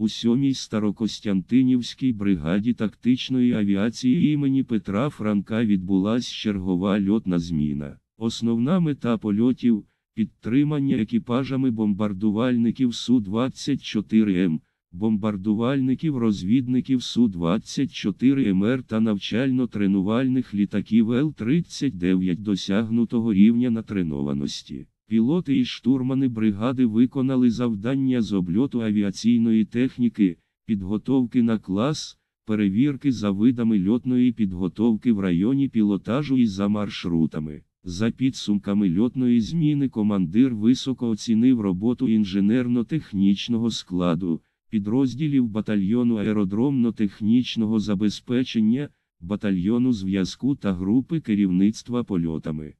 у 7-й Старокостянтинівській бригаді тактичної авіації імені Петра Франка відбулась чергова льотна зміна. Основна мета польотів підтримання екіпажами бомбардувальників Су-24М, бомбардувальників розвідників Су-24МР та навчально-тренувальних літаків Л-39 досягнутого рівня натренованості. Пілоти і штурмани бригади виконали завдання з обльоту авіаційної техніки, підготовки на клас, перевірки за видами льотної підготовки в районі пілотажу і за маршрутами. За підсумками льотної зміни командир високо оцінив роботу інженерно-технічного складу, підрозділів батальйону аеродромно-технічного забезпечення, батальйону зв'язку та групи керівництва польотами.